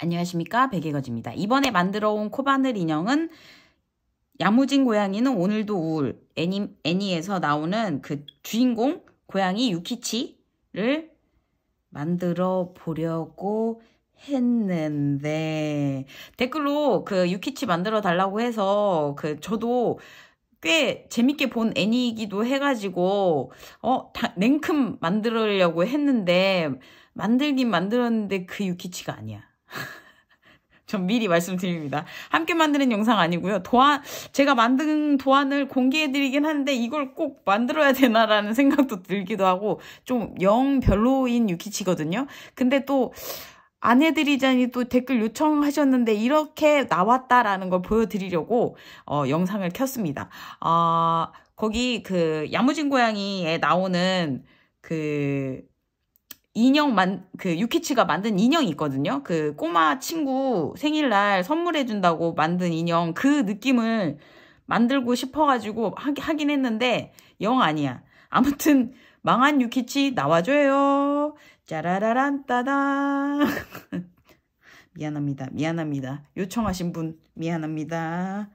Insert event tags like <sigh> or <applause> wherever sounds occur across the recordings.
안녕하십니까 백예거지입니다. 이번에 만들어 온 코바늘 인형은 야무진 고양이는 오늘도 우울 애니, 애니에서 나오는 그 주인공 고양이 유키치를 만들어 보려고 했는데 댓글로 그 유키치 만들어 달라고 해서 그 저도 꽤 재밌게 본 애니이기도 해가지고 어 다, 냉큼 만들려고 했는데 만들긴 만들었는데 그 유키치가 아니야 좀 미리 말씀드립니다. 함께 만드는 영상 아니고요. 도안 제가 만든 도안을 공개해드리긴 하는데 이걸 꼭 만들어야 되나라는 생각도 들기도 하고 좀 영 별로인 유키치거든요. 근데 또 안 해드리자니 또 댓글 요청하셨는데 이렇게 나왔다라는 걸 보여드리려고 어, 영상을 켰습니다. 아 어, 거기 그 야무진 고양이에 나오는 그 인형 만, 그 유키치가 만든 인형이 있거든요. 그 꼬마 친구 생일날 선물해준다고 만든 인형 그 느낌을 만들고 싶어가지고 하, 긴 했는데 영 아니야. 아무튼 망한 유키치 나와줘요. 짜라라란 따다. <laughs> 미안합니다. 미안합니다. 요청하신 분 미안합니다.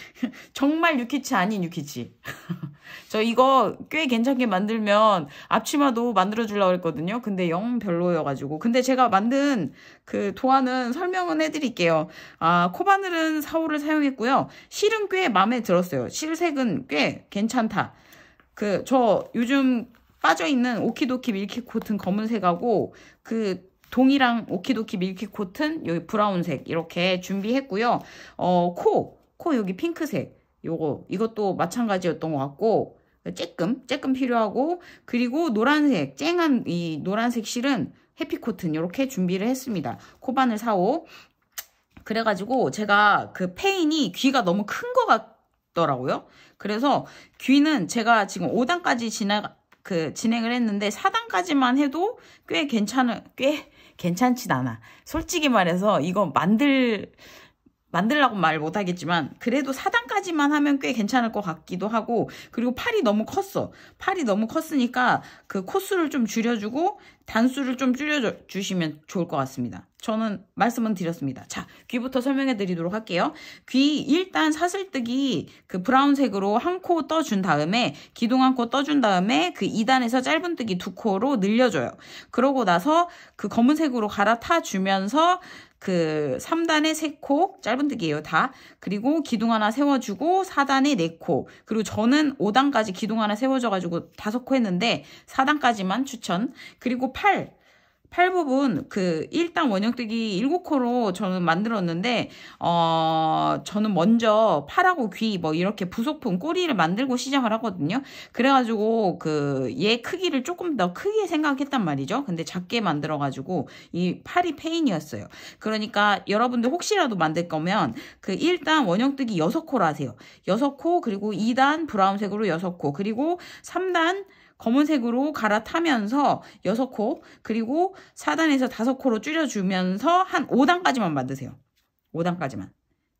<laughs> 정말 유키치 아닌 유키치. <laughs> 저 이거 꽤 괜찮게 만들면 앞치마도 만들어주려고 했거든요. 근데 영 별로여가지고. 근데 제가 만든 그 도안은 설명은 해드릴게요. 아, 코바늘은 사오를 사용했고요. 실은 꽤 마음에 들었어요. 실색은 꽤 괜찮다. 그, 저 요즘 빠져있는 오키도키 밀키 코튼 검은색하고 그 동이랑 오키도키 밀키 코튼 여기 브라운색 이렇게 준비했고요. 어, 코. 코 여기 핑크색 요거 이것도 마찬가지였던 것 같고 쬐끔 쬐끔 필요하고 그리고 노란색 쨍한 이 노란색 실은 해피코튼 이렇게 준비를 했습니다. 코바늘 사오 그래가지고 제가 그 페인이 귀가 너무 큰 것 같더라고요. 그래서 귀는 제가 지금 5단까지 지나 그 진행을 했는데 4단까지만 해도 꽤 괜찮은 꽤 괜찮진 않아. 솔직히 말해서 이거 만들 만들라고 말 못하겠지만 그래도 4단까지만 하면 꽤 괜찮을 것 같기도 하고 그리고 팔이 너무 컸어. 팔이 너무 컸으니까 그코스를좀 줄여주고 단수를 좀 줄여주시면 좋을 것 같습니다. 저는 말씀은 드렸습니다. 자, 귀부터 설명해 드리도록 할게요. 귀 일단 사슬뜨기 그 브라운색으로 한 코 떠준 다음에 기둥 한 코 떠준 다음에 그 2단에서 짧은뜨기 두 코로 늘려줘요. 그러고 나서 그 검은색으로 갈아타 주면서 그 3단에 3코 짧은뜨기예요 다 그리고 기둥 하나 세워주고 4단에 4코 그리고 저는 5단까지 기둥 하나 세워줘가지고 5코 했는데 4단까지만 추천 그리고 8팔 부분 그 1단 원형뜨기 7코로 저는 만들었는데 어 저는 먼저 팔하고 귀 뭐 이렇게 부속품 꼬리를 만들고 시작을 하거든요. 그래가지고 그 얘 크기를 조금 더 크게 생각했단 말이죠. 근데 작게 만들어가지고 이 팔이 페인이었어요. 그러니까 여러분들 혹시라도 만들 거면 그 1단 원형뜨기 6코로 하세요. 6코 그리고 2단 브라운색으로 6코 그리고 3단 검은색으로 갈아타면서 6코 그리고 4단에서 5코로 줄여주면서 한 5단까지만 만드세요. 5단까지만.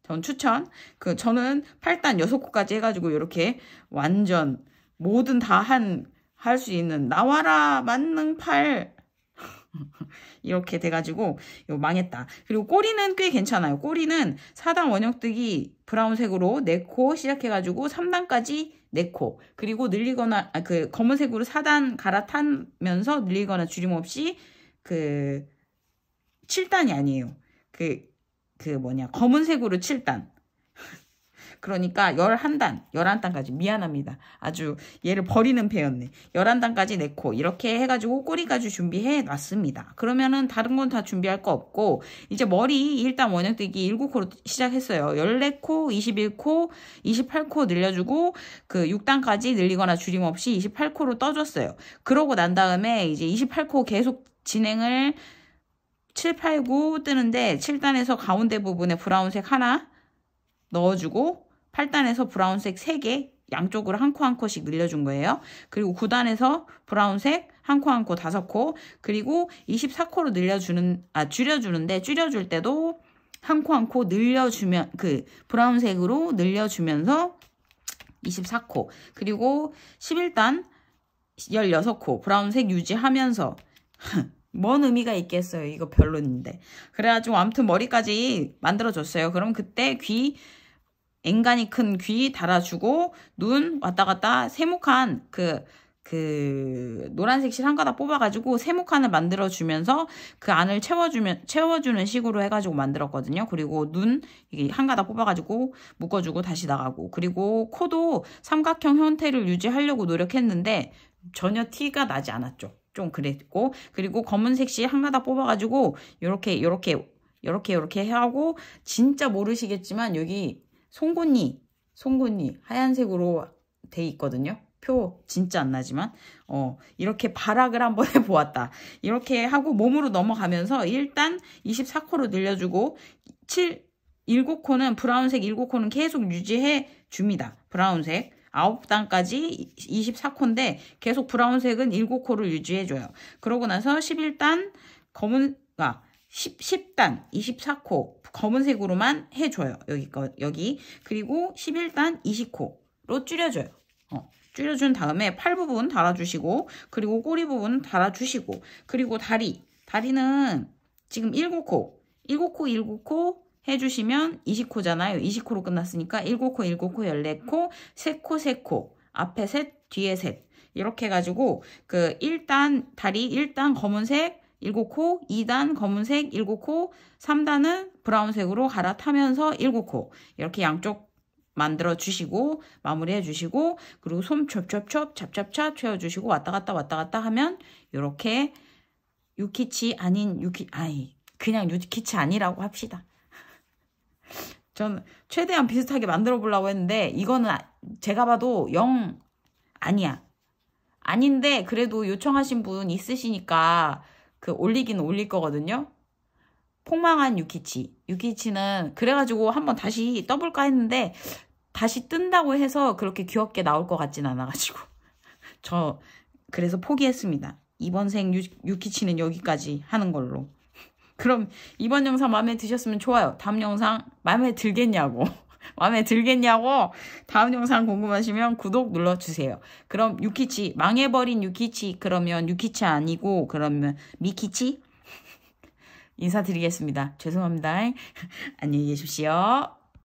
전 추천. 그 저는 8단 6코까지 해가지고 이렇게 완전 모든 다 한 할 수 있는 나와라 만능 8 <laughs> 이렇게 돼가지고 요 망했다. 그리고 꼬리는 꽤 괜찮아요. 꼬리는 4단 원형뜨기 브라운색으로 4코 시작해가지고 3단까지 4코 그리고 늘리거나 아, 그 검은색으로 4단 갈아타면서 늘리거나 줄임없이 그 7단이 아니에요. 그, 그 뭐냐 검은색으로 7단 그러니까 11단, 11단까지 미안합니다. 아주 얘를 버리는 배였네. 11단까지 내고 이렇게 해가지고 꼬리까지 준비해 놨습니다. 그러면은 다른 건 다 준비할 거 없고 이제 머리 일단 원형뜨기 7코로 시작했어요. 14코, 21코, 28코 늘려주고 그 6단까지 늘리거나 줄임없이 28코로 떠줬어요. 그러고 난 다음에 이제 28코 계속 진행을 7, 8, 9 뜨는데 7단에서 가운데 부분에 브라운색 하나 넣어주고 8단에서 브라운색 3개 양쪽으로 한 코 한 코씩 늘려준 거예요. 그리고 9단에서 브라운색 한 코 한 코 다섯 코 그리고 24코로 늘려주는 아 줄여주는데 줄여줄 때도 한 코 한 코 늘려주면 그 브라운색으로 늘려주면서 24코 그리고 11단 16코 브라운색 유지하면서 <laughs> 뭔 의미가 있겠어요 이거 별론인데 그래가지고 아무튼 머리까지 만들어줬어요 그럼 그때 귀 앵간히 큰귀 달아주고 눈 왔다 갔다 세목한 그그 노란색 실 한 가닥 뽑아가지고 세목칸을 만들어주면서 그 안을 채워주면 채워주는 식으로 해가지고 만들었거든요. 그리고 눈 이게 한 가닥 뽑아가지고 묶어주고 다시 나가고 그리고 코도 삼각형 형태를 유지하려고 노력했는데 전혀 티가 나지 않았죠. 좀 그랬고 그리고 검은색 실 한 가닥 뽑아가지고 이렇게 이렇게 이렇게 이렇게 하고 진짜 모르시겠지만 여기 송곳니, 송곳니 하얀색으로 돼 있거든요. 표 진짜 안 나지만 어 이렇게 발악을 한번 <laughs> 해보았다. 이렇게 하고 몸으로 넘어가면서 일단 24코로 늘려주고 7, 7코는 브라운색 7코는 계속 유지해 줍니다. 브라운색 9단까지 24코인데 계속 브라운색은 7코를 유지해줘요. 그러고 나서 11단 검은 아 10, 단 24코 검은색으로만 해줘요. 여기, 여기. 그리고 11단 20코로 줄여줘요. 어, 줄여준 다음에 팔 부분 달아주시고 그리고 꼬리 부분 달아주시고 그리고 다리. 다리는 지금 7코 7코 7코 해주시면 20코잖아요. 20코로 끝났으니까 7코 7코 14코 3코 3코 앞에 셋 뒤에 셋 이렇게 해가지고 그 1단 다리 1단 검은색 7코, 2단 검은색 7코, 3단은 브라운색으로 갈아타면서 7코 이렇게 양쪽 만들어 주시고 마무리해 주시고 그리고 솜 첩첩첩 찹찹찹 채워 주시고 왔다 갔다 왔다 갔다 하면 이렇게 유키치 아닌 유키 아니 그냥 유키치 아니라고 합시다. <laughs> 전 최대한 비슷하게 만들어 보려고 했는데 이거는 아, 제가 봐도 영 아니야. 아닌데 그래도 요청하신 분 있으시니까 그 올리긴 올릴 거거든요. 폭망한 유키치. 유키치는 그래가지고 한번 다시 떠볼까 했는데 다시 뜬다고 해서 그렇게 귀엽게 나올 것 같진 않아가지고 <laughs> 저 그래서 포기했습니다. 이번 생 유, 유키치는 여기까지 하는 걸로. <laughs> 그럼 이번 영상 마음에 드셨으면 좋아요. 다음 영상 마음에 들겠냐고. <laughs> <laughs> 마음에 들겠냐고? 다음 영상 궁금하시면 구독 눌러주세요. 그럼 유키치, 망해버린 유키치, 그러면 유키치 아니고, 그러면 미키치? <laughs> 인사드리겠습니다. 죄송합니다. <laughs> 안녕히 계십시오.